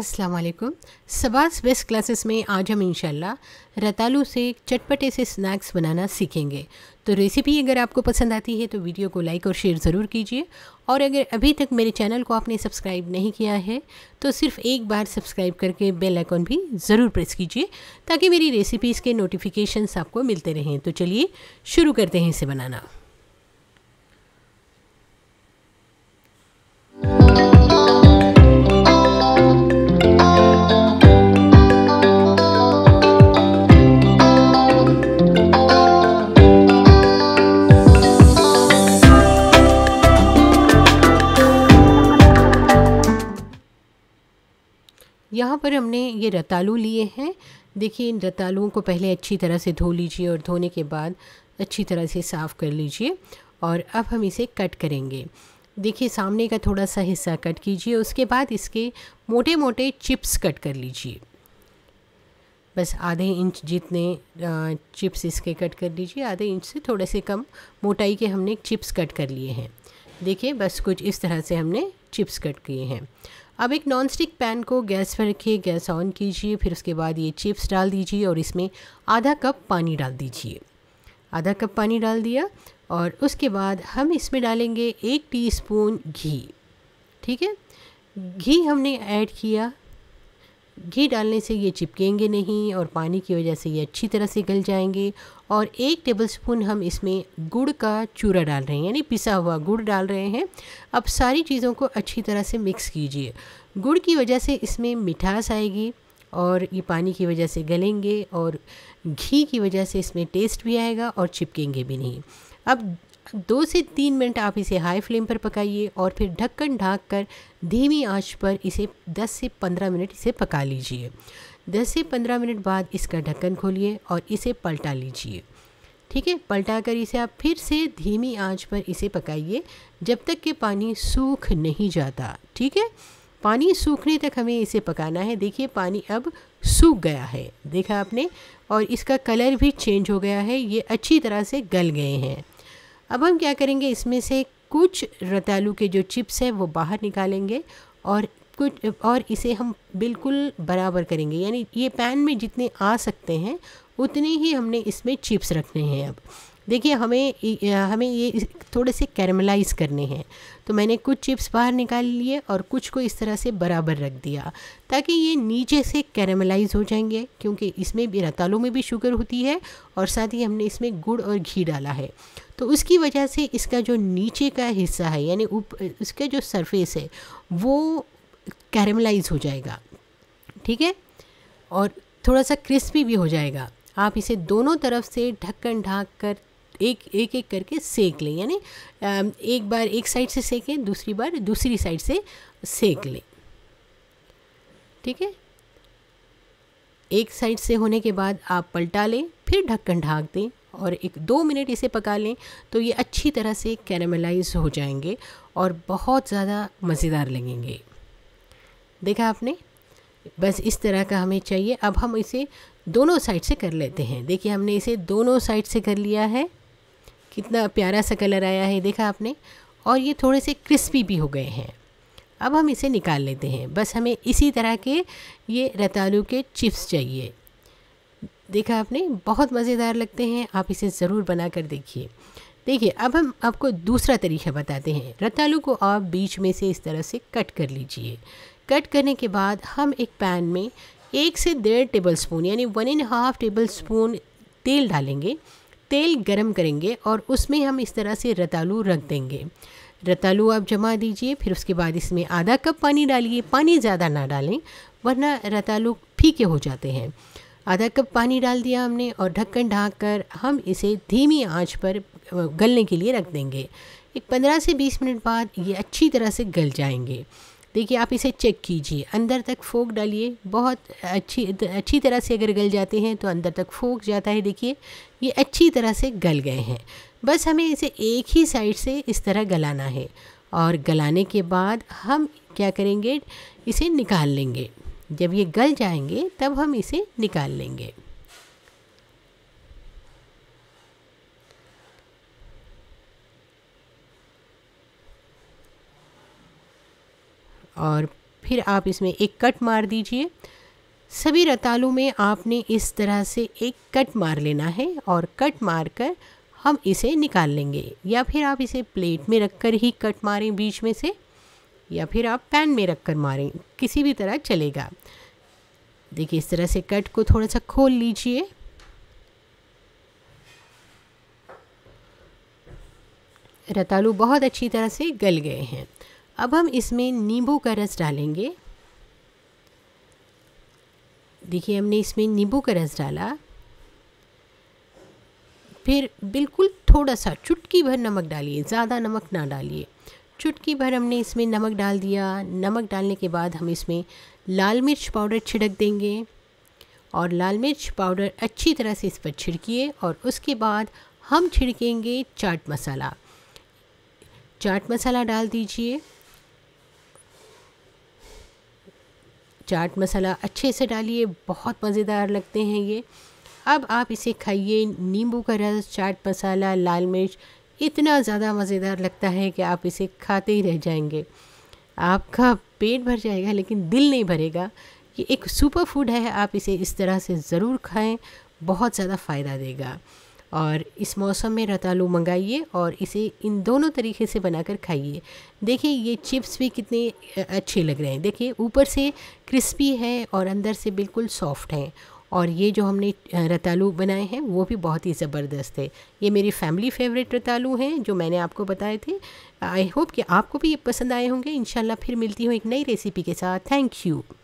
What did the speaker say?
अस्सलाम वालेकुम सबास best classes में आज हम इंशाल्लाह रतालू से चटपटे से स्नैक्स बनाना सीखेंगे तो रेसिपी अगर आपको पसंद आती है तो वीडियो को लाइक और शेयर ज़रूर कीजिए और अगर अभी तक मेरे चैनल को आपने सब्सक्राइब नहीं किया है तो सिर्फ एक बार सब्सक्राइब करके बेल आइकॉन भी ज़रूर प्रेस कीजिए ताकि मेरी रेसिपीज़ के नोटिफिकेशन आपको मिलते रहें तो चलिए शुरू करते हैं इसे बनाना यहाँ पर हमने ये रतालू लिए हैं देखिए इन रतालुओं को पहले अच्छी तरह से धो लीजिए और धोने के बाद अच्छी तरह से साफ़ कर लीजिए और अब हम इसे कट करेंगे देखिए सामने का थोड़ा सा हिस्सा कट कीजिए उसके बाद इसके मोटे मोटे चिप्स कट कर लीजिए बस आधे इंच जितने चिप्स इसके कट कर लीजिए आधे इंच से थोड़े से कम मोटाई के हमने चिप्स कट कर लिए हैं देखिए बस कुछ इस तरह से हमने चिप्स कट किए हैं अब एक नॉन स्टिक पैन को गैस पर रखिए गैस ऑन कीजिए फिर उसके बाद ये चिप्स डाल दीजिए और इसमें आधा कप पानी डाल दीजिए आधा कप पानी डाल दिया और उसके बाद हम इसमें डालेंगे एक टीस्पून घी ठीक है घी हमने ऐड किया घी डालने से ये चिपकेंगे नहीं और पानी की वजह से ये अच्छी तरह से गल जाएंगे और एक टेबलस्पून हम इसमें गुड़ का चूरा डाल रहे हैं यानी पिसा हुआ गुड़ डाल रहे हैं अब सारी चीज़ों को अच्छी तरह से मिक्स कीजिए गुड़ की वजह से इसमें मिठास आएगी और ये पानी की वजह से गलेंगे और घी की वजह से इसमें टेस्ट भी आएगा और चिपकेंगे भी नहीं अब दो से तीन मिनट आप इसे हाई फ्लेम पर पकाइए और फिर ढक्कन ढाक कर धीमी आंच पर इसे 10 से 15 मिनट इसे पका लीजिए 10 से 15 मिनट बाद इसका ढक्कन खोलिए और इसे पलटा लीजिए ठीक है पलटा कर इसे आप फिर से धीमी आंच पर इसे पकाइए जब तक कि पानी सूख नहीं जाता ठीक है पानी सूखने तक हमें इसे पकाना है देखिए पानी अब सूख गया है देखा आपने और इसका कलर भी चेंज हो गया है ये अच्छी तरह से गल गए हैं अब हम क्या करेंगे इसमें से कुछ रतालू के जो चिप्स हैं वो बाहर निकालेंगे और कुछ और इसे हम बिल्कुल बराबर करेंगे यानी ये पैन में जितने आ सकते हैं उतने ही हमने इसमें चिप्स रखने हैं अब देखिए हमें हमें ये थोड़े से कैरमलाइज करने हैं तो मैंने कुछ चिप्स बाहर निकाल लिए और कुछ को इस तरह से बराबर रख दिया ताकि ये नीचे से कैरमलाइज हो जाएंगे क्योंकि इसमें भी रतालों में भी शुगर होती है और साथ ही हमने इसमें गुड़ और घी डाला है तो उसकी वजह से इसका जो नीचे का हिस्सा है यानी उप उसका जो सरफेस है वो कैरमलाइज हो जाएगा ठीक है और थोड़ा सा क्रिस्पी भी हो जाएगा आप इसे दोनों तरफ से ढक्कन ढाक कर एक एक एक करके सेक लें यानी एक बार एक साइड से सेकें दूसरी बार दूसरी साइड से सेक लें ठीक है एक साइड से होने के बाद आप पलटा लें फिर ढक्कन ढाक दें और एक दो मिनट इसे पका लें तो ये अच्छी तरह से कैरामलाइज हो जाएंगे और बहुत ज़्यादा मज़ेदार लगेंगे देखा आपने बस इस तरह का हमें चाहिए अब हम इसे दोनों साइड से कर लेते हैं देखिए हमने इसे दोनों साइड से कर लिया है कितना प्यारा सा कलर आया है देखा आपने और ये थोड़े से क्रिस्पी भी हो गए हैं अब हम इसे निकाल लेते हैं बस हमें इसी तरह के ये रतालू के चिप्स चाहिए देखा आपने बहुत मज़ेदार लगते हैं आप इसे ज़रूर बना कर देखिए देखिए अब हम आपको दूसरा तरीका बताते हैं रतालू को आप बीच में से इस तरह से कट कर लीजिए कट करने के बाद हम एक पैन में एक से डेढ़ टेबल स्पून यानी one and half tablespoon तेल डालेंगे तेल गरम करेंगे और उसमें हम इस तरह से रतालू रख देंगे रतालू आप जमा दीजिए फिर उसके बाद इसमें आधा कप पानी डालिए पानी ज़्यादा ना डालें वरना रतालू फीके हो जाते हैं आधा कप पानी डाल दिया हमने और ढक्कन ढाक कर हम इसे धीमी आंच पर गलने के लिए रख देंगे एक पंद्रह से बीस मिनट बाद ये अच्छी तरह से गल जाएंगे देखिए आप इसे चेक कीजिए अंदर तक फोक डालिए बहुत अच्छी अच्छी तरह से अगर गल जाते हैं तो अंदर तक फोक जाता है देखिए ये अच्छी तरह से गल गए हैं बस हमें इसे एक ही साइड से इस तरह गलाना है और गलाने के बाद हम क्या करेंगे इसे निकाल लेंगे जब ये गल जाएंगे तब हम इसे निकाल लेंगे और फिर आप इसमें एक कट मार दीजिए सभी रतालू में आपने इस तरह से एक कट मार लेना है और कट मार कर हम इसे निकाल लेंगे या फिर आप इसे प्लेट में रख कर ही कट मारें बीच में से या फिर आप पैन में रख कर मारें किसी भी तरह चलेगा देखिए इस तरह से कट को थोड़ा सा खोल लीजिए रतालू बहुत अच्छी तरह से गल गए हैं अब हम इसमें नींबू का रस डालेंगे देखिए हमने इसमें नींबू का रस डाला फिर बिल्कुल थोड़ा सा चुटकी भर नमक डालिए ज़्यादा नमक ना डालिए चुटकी भर हमने इसमें नमक डाल दिया नमक डालने के बाद हम इसमें लाल मिर्च पाउडर छिड़क देंगे और लाल मिर्च पाउडर अच्छी तरह से इस पर छिड़किए और उसके बाद हम छिड़केंगे चाट मसाला चाट मसाला डाल दीजिए चाट मसाला अच्छे से डालिए बहुत मज़ेदार लगते हैं ये अब आप इसे खाइए नींबू का रस चाट मसाला लाल मिर्च इतना ज़्यादा मज़ेदार लगता है कि आप इसे खाते ही रह जाएंगे आपका पेट भर जाएगा लेकिन दिल नहीं भरेगा ये एक सुपर फूड है आप इसे इस तरह से ज़रूर खाएं बहुत ज़्यादा फ़ायदा देगा और इस मौसम में रतालू मंगाइए और इसे इन दोनों तरीके से बनाकर खाइए देखिए ये चिप्स भी कितने अच्छे लग रहे हैं देखिए ऊपर से क्रिस्पी है और अंदर से बिल्कुल सॉफ्ट हैं और ये जो हमने रतालू बनाए हैं वो भी बहुत ही ज़बरदस्त है ये मेरी फैमिली फेवरेट रतालू हैं जो मैंने आपको बताए थे आई होप कि आपको भी ये पसंद आए होंगे इन फिर मिलती हूँ एक नई रेसिपी के साथ थैंक यू